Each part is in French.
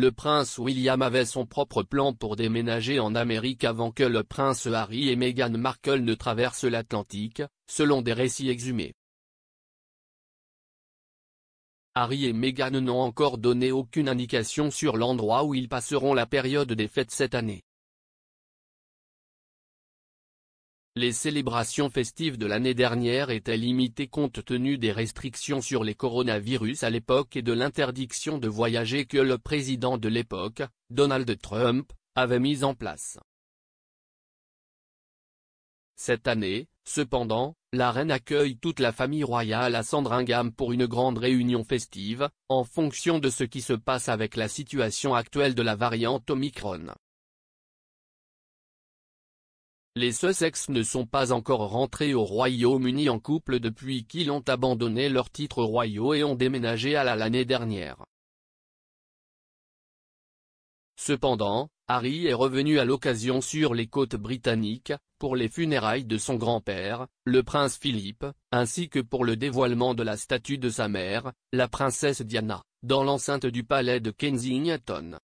le prince William avait son propre plan pour déménager en Amérique avant que le prince Harry et Meghan Markle ne traversent l'Atlantique, selon des récits exhumés. Harry et Meghan n'ont encore donné aucune indication sur l'endroit où ils passeront la période des fêtes cette année. Les célébrations festives de l'année dernière étaient limitées compte tenu des restrictions sur les coronavirus à l'époque et de l'interdiction de voyager que le président de l'époque, Donald Trump, avait mis en place. Cette année, cependant, la reine accueille toute la famille royale à Sandringham pour une grande réunion festive, en fonction de ce qui se passe avec la situation actuelle de la variante Omicron. Les Sussex ne sont pas encore rentrés au Royaume-Uni en couple depuis qu'ils ont abandonné leurs titres royaux et ont déménagé à la l'année dernière. Cependant, Harry est revenu à l'occasion sur les côtes britanniques, pour les funérailles de son grand-père, le prince Philippe, ainsi que pour le dévoilement de la statue de sa mère, la princesse Diana, dans l'enceinte du palais de Kensington.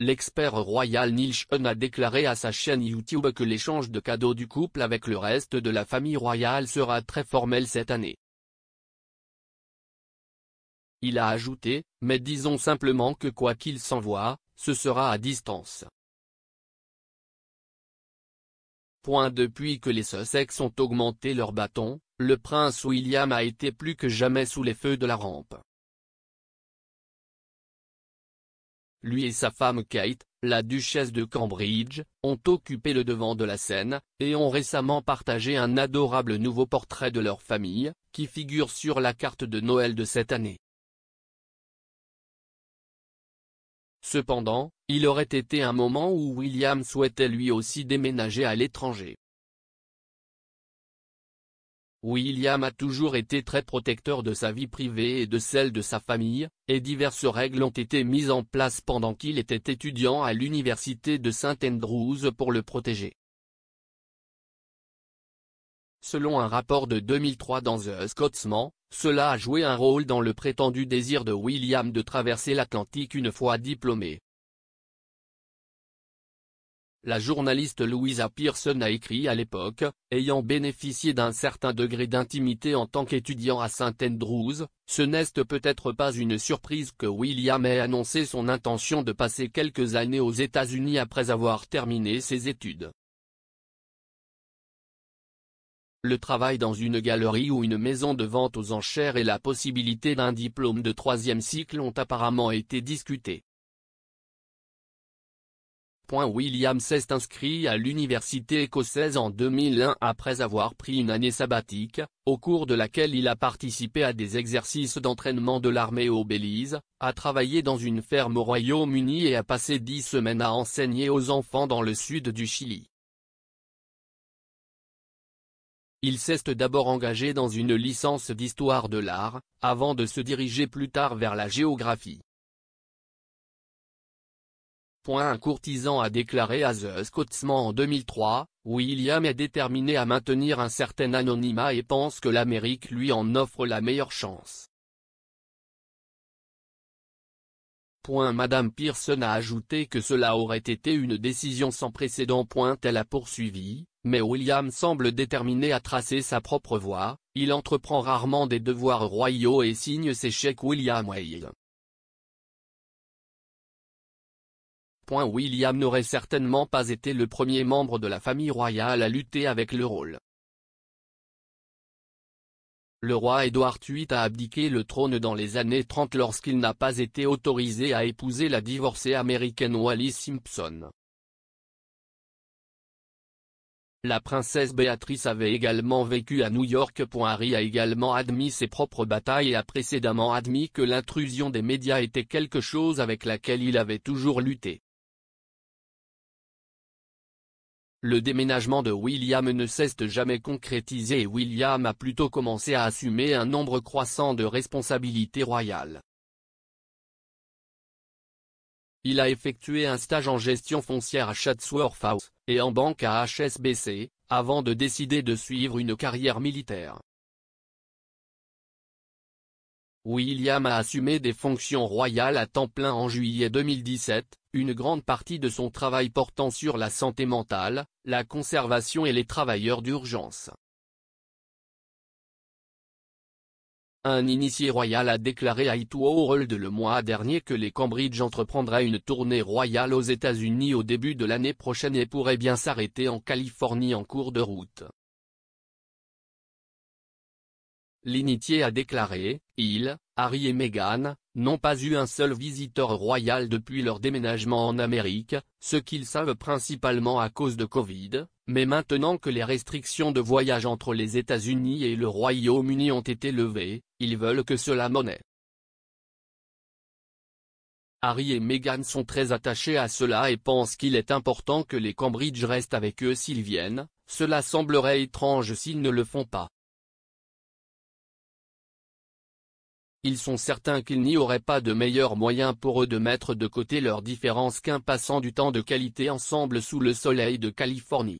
L'expert royal Neil a déclaré à sa chaîne YouTube que l'échange de cadeaux du couple avec le reste de la famille royale sera très formel cette année. Il a ajouté, mais disons simplement que quoi qu'il s'envoie, ce sera à distance. Point depuis que les Sussex ont augmenté leur bâton, le prince William a été plus que jamais sous les feux de la rampe. lui et sa femme Kate, la duchesse de Cambridge, ont occupé le devant de la scène, et ont récemment partagé un adorable nouveau portrait de leur famille, qui figure sur la carte de Noël de cette année. Cependant, il aurait été un moment où William souhaitait lui aussi déménager à l'étranger. William a toujours été très protecteur de sa vie privée et de celle de sa famille, et diverses règles ont été mises en place pendant qu'il était étudiant à l'université de saint Andrews pour le protéger. Selon un rapport de 2003 dans The Scotsman, cela a joué un rôle dans le prétendu désir de William de traverser l'Atlantique une fois diplômé la journaliste Louisa Pearson a écrit à l'époque, ayant bénéficié d'un certain degré d'intimité en tant qu'étudiant à Saint Andrews, ce n'est peut-être pas une surprise que William ait annoncé son intention de passer quelques années aux États-Unis après avoir terminé ses études. Le travail dans une galerie ou une maison de vente aux enchères et la possibilité d'un diplôme de troisième cycle ont apparemment été discutés. William s'est inscrit à l'université écossaise en 2001 après avoir pris une année sabbatique, au cours de laquelle il a participé à des exercices d'entraînement de l'armée au Belize, a travaillé dans une ferme au Royaume-Uni et a passé dix semaines à enseigner aux enfants dans le sud du Chili. Il s'est d'abord engagé dans une licence d'histoire de l'art, avant de se diriger plus tard vers la géographie. Un courtisan a déclaré à The Scotsman en 2003, William est déterminé à maintenir un certain anonymat et pense que l'Amérique lui en offre la meilleure chance. Madame Pearson a ajouté que cela aurait été une décision sans précédent. Elle a poursuivi, mais William semble déterminé à tracer sa propre voie, il entreprend rarement des devoirs royaux et signe ses chèques William Wade. William n'aurait certainement pas été le premier membre de la famille royale à lutter avec le rôle. Le roi Édouard VIII a abdiqué le trône dans les années 30 lorsqu'il n'a pas été autorisé à épouser la divorcée américaine Wally Simpson. La princesse Béatrice avait également vécu à New York. Harry a également admis ses propres batailles et a précédemment admis que l'intrusion des médias était quelque chose avec laquelle il avait toujours lutté. Le déménagement de William ne cesse de jamais concrétiser et William a plutôt commencé à assumer un nombre croissant de responsabilités royales. Il a effectué un stage en gestion foncière à Chatsworth House, et en banque à HSBC, avant de décider de suivre une carrière militaire. William a assumé des fonctions royales à temps plein en juillet 2017, une grande partie de son travail portant sur la santé mentale, la conservation et les travailleurs d'urgence. Un initié royal a déclaré à rôle de le mois dernier que les Cambridge entreprendra une tournée royale aux États-Unis au début de l'année prochaine et pourrait bien s'arrêter en Californie en cours de route. L'initié a déclaré, il, Harry et Meghan, n'ont pas eu un seul visiteur royal depuis leur déménagement en Amérique, ce qu'ils savent principalement à cause de Covid, mais maintenant que les restrictions de voyage entre les États-Unis et le Royaume-Uni ont été levées, ils veulent que cela monnaie. Harry et Meghan sont très attachés à cela et pensent qu'il est important que les Cambridge restent avec eux s'ils viennent, cela semblerait étrange s'ils ne le font pas. ils sont certains qu'il n'y aurait pas de meilleur moyen pour eux de mettre de côté leurs différences qu'un passant du temps de qualité ensemble sous le soleil de Californie.